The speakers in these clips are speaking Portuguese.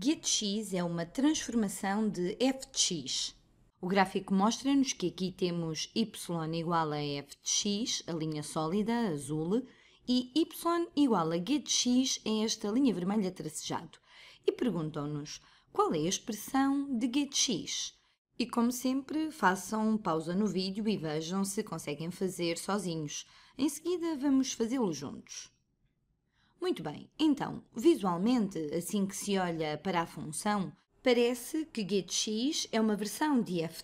GetX é uma transformação de f O gráfico mostra-nos que aqui temos y igual a f a linha sólida, azul, e y igual a getx é esta linha vermelha tracejado. E perguntam-nos qual é a expressão de getx. E como sempre, façam pausa no vídeo e vejam se conseguem fazer sozinhos. Em seguida, vamos fazê-lo juntos. Muito bem, então, visualmente, assim que se olha para a função, parece que getx é uma versão de f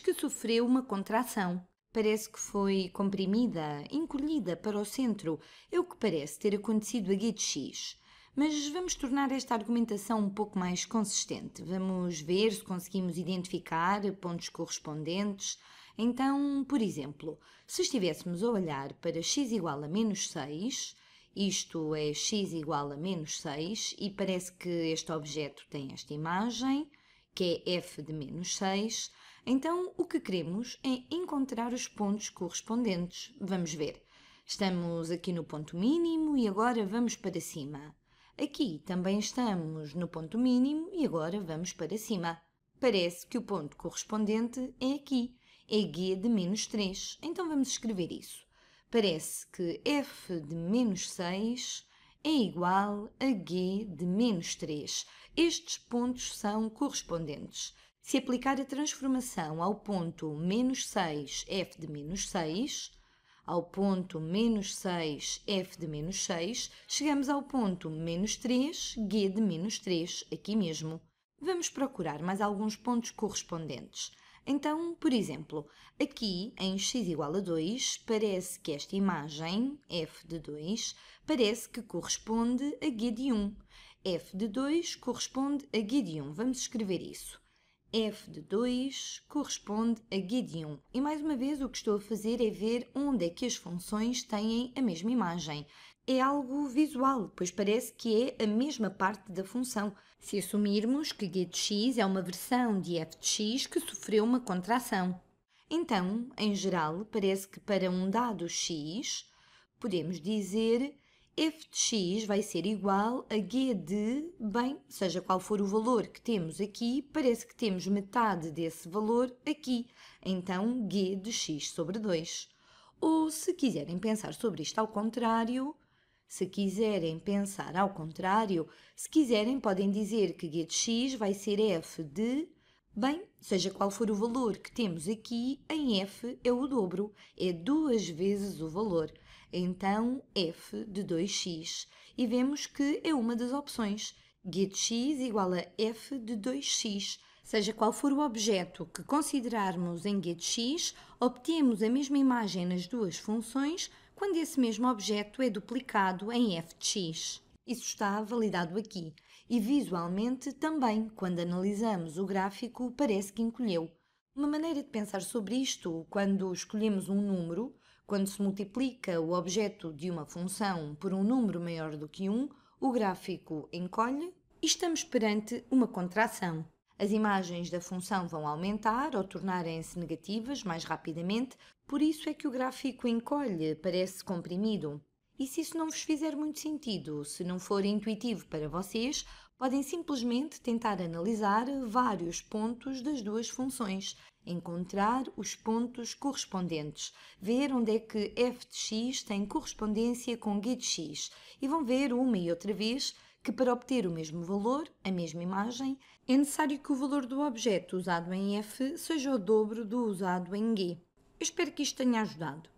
que sofreu uma contração. Parece que foi comprimida, encolhida para o centro, é o que parece ter acontecido a getx. Mas vamos tornar esta argumentação um pouco mais consistente. Vamos ver se conseguimos identificar pontos correspondentes. Então, por exemplo, se estivéssemos a olhar para x igual a menos 6, isto é x igual a menos 6 e parece que este objeto tem esta imagem, que é f de menos 6. Então, o que queremos é encontrar os pontos correspondentes. Vamos ver. Estamos aqui no ponto mínimo e agora vamos para cima. Aqui também estamos no ponto mínimo e agora vamos para cima. Parece que o ponto correspondente é aqui, é g de menos 3. Então vamos escrever isso parece que f de menos 6 é igual a g de menos 3. Estes pontos são correspondentes. Se aplicar a transformação ao ponto menos 6 f de menos 6, ao ponto menos 6 f de menos 6, chegamos ao ponto menos 3 g de menos 3, aqui mesmo. Vamos procurar mais alguns pontos correspondentes. Então, por exemplo, aqui em x igual a 2, parece que esta imagem, f de 2, parece que corresponde a g de 1. f de 2 corresponde a g de 1. Vamos escrever isso f de 2 corresponde a g de 1. E mais uma vez o que estou a fazer é ver onde é que as funções têm a mesma imagem. É algo visual, pois parece que é a mesma parte da função. Se assumirmos que g de x é uma versão de f de x que sofreu uma contração. Então, em geral, parece que para um dado x, podemos dizer f de x vai ser igual a g de, bem, seja qual for o valor que temos aqui, parece que temos metade desse valor aqui, então g de x sobre 2. Ou, se quiserem pensar sobre isto ao contrário, se quiserem pensar ao contrário, se quiserem podem dizer que g de x vai ser f de, bem, seja qual for o valor que temos aqui, em f é o dobro, é duas vezes o valor. Então, f de 2x. E vemos que é uma das opções. getx igual a f de 2x. Seja qual for o objeto que considerarmos em getx, obtemos a mesma imagem nas duas funções quando esse mesmo objeto é duplicado em f de x. Isso está validado aqui. E visualmente também, quando analisamos o gráfico, parece que encolheu. Uma maneira de pensar sobre isto, quando escolhemos um número, quando se multiplica o objeto de uma função por um número maior do que 1, o gráfico encolhe e estamos perante uma contração. As imagens da função vão aumentar ou tornarem-se negativas mais rapidamente, por isso é que o gráfico encolhe, parece comprimido. E se isso não vos fizer muito sentido, se não for intuitivo para vocês, podem simplesmente tentar analisar vários pontos das duas funções, encontrar os pontos correspondentes, ver onde é que f de x tem correspondência com g de x e vão ver uma e outra vez que para obter o mesmo valor, a mesma imagem, é necessário que o valor do objeto usado em f seja o dobro do usado em g. Eu espero que isto tenha ajudado.